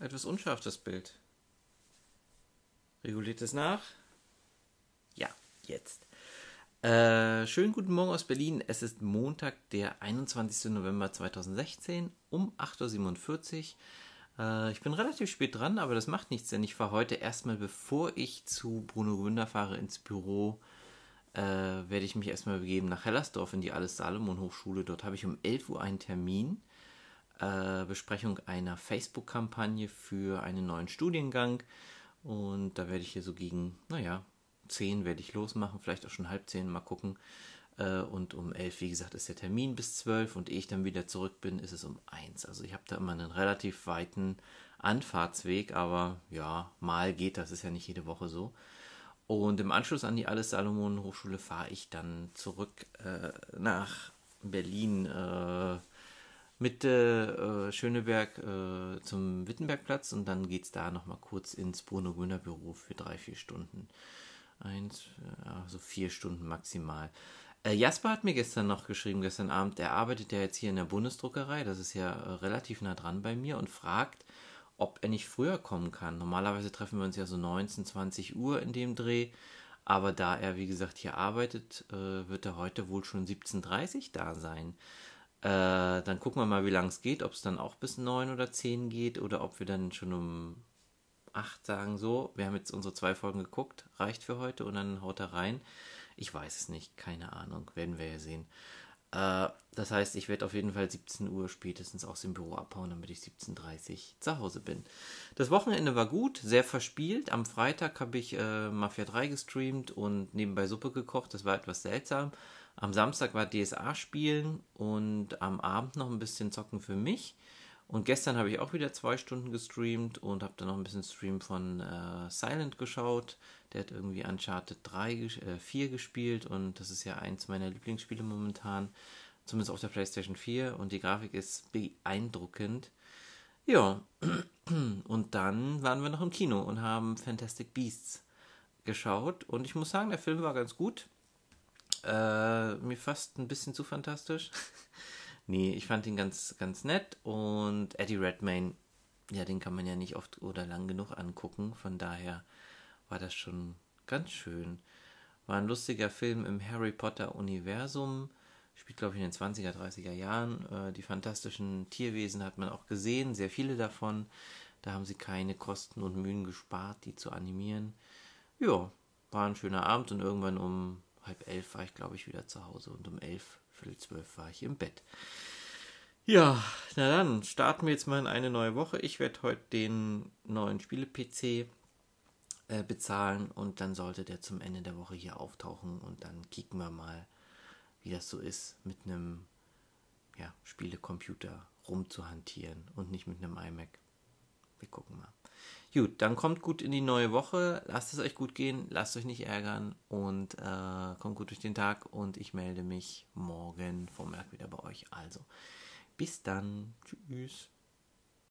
etwas unscharf, das Bild. Reguliert es nach? Ja, jetzt. Äh, schönen guten Morgen aus Berlin. Es ist Montag, der 21. November 2016 um 8.47 Uhr. Äh, ich bin relativ spät dran, aber das macht nichts, denn ich fahre heute erstmal, bevor ich zu Bruno Gründer fahre, ins Büro. Äh, werde ich mich erstmal begeben nach Hellersdorf in die Alles Salomon Hochschule. Dort habe ich um 11 Uhr einen Termin äh, Besprechung einer Facebook-Kampagne für einen neuen Studiengang. Und da werde ich hier so gegen, naja, 10 werde ich losmachen, vielleicht auch schon halb 10, mal gucken. Äh, und um 11, wie gesagt, ist der Termin bis 12 und ehe ich dann wieder zurück bin, ist es um 1. Also ich habe da immer einen relativ weiten Anfahrtsweg, aber ja, mal geht das, ist ja nicht jede Woche so. Und im Anschluss an die Alles Salomon Hochschule fahre ich dann zurück äh, nach Berlin. Äh, Mitte äh, Schöneberg äh, zum Wittenbergplatz und dann geht es da nochmal kurz ins Bruno Grüner Büro für drei, vier Stunden. Eins, also vier Stunden maximal. Äh, Jasper hat mir gestern noch geschrieben, gestern Abend, er arbeitet ja jetzt hier in der Bundesdruckerei, das ist ja äh, relativ nah dran bei mir und fragt, ob er nicht früher kommen kann. Normalerweise treffen wir uns ja so 19, 20 Uhr in dem Dreh. Aber da er, wie gesagt, hier arbeitet, äh, wird er heute wohl schon 17.30 Uhr da sein. Äh, dann gucken wir mal, wie lang es geht, ob es dann auch bis 9 oder 10 geht oder ob wir dann schon um 8 sagen, so, wir haben jetzt unsere zwei Folgen geguckt, reicht für heute und dann haut er rein. Ich weiß es nicht, keine Ahnung, werden wir ja sehen. Äh, das heißt, ich werde auf jeden Fall 17 Uhr spätestens aus dem Büro abhauen, damit ich 17.30 Uhr zu Hause bin. Das Wochenende war gut, sehr verspielt. Am Freitag habe ich äh, Mafia 3 gestreamt und nebenbei Suppe gekocht, das war etwas seltsam am Samstag war DSA spielen und am Abend noch ein bisschen zocken für mich. Und gestern habe ich auch wieder zwei Stunden gestreamt und habe dann noch ein bisschen Stream von äh, Silent geschaut. Der hat irgendwie Uncharted 3, äh, 4 gespielt und das ist ja eins meiner Lieblingsspiele momentan. Zumindest auf der PlayStation 4 und die Grafik ist beeindruckend. Ja, und dann waren wir noch im Kino und haben Fantastic Beasts geschaut und ich muss sagen, der Film war ganz gut äh, mir fast ein bisschen zu fantastisch. nee, ich fand ihn ganz, ganz nett und Eddie Redmayne, ja, den kann man ja nicht oft oder lang genug angucken. Von daher war das schon ganz schön. War ein lustiger Film im Harry Potter-Universum. Spielt, glaube ich, in den 20er, 30er Jahren. Äh, die fantastischen Tierwesen hat man auch gesehen, sehr viele davon. Da haben sie keine Kosten und Mühen gespart, die zu animieren. Ja, war ein schöner Abend und irgendwann um halb elf war ich, glaube ich, wieder zu Hause und um elf, viertel zwölf war ich im Bett. Ja, na dann, starten wir jetzt mal in eine neue Woche. Ich werde heute den neuen Spiele-PC äh, bezahlen und dann sollte der zum Ende der Woche hier auftauchen und dann kicken wir mal, wie das so ist, mit einem ja, Spielecomputer rumzuhantieren und nicht mit einem iMac wir gucken mal. Gut, dann kommt gut in die neue Woche. Lasst es euch gut gehen, lasst euch nicht ärgern und äh, kommt gut durch den Tag. Und ich melde mich morgen Vormittag wieder bei euch. Also, bis dann. Tschüss.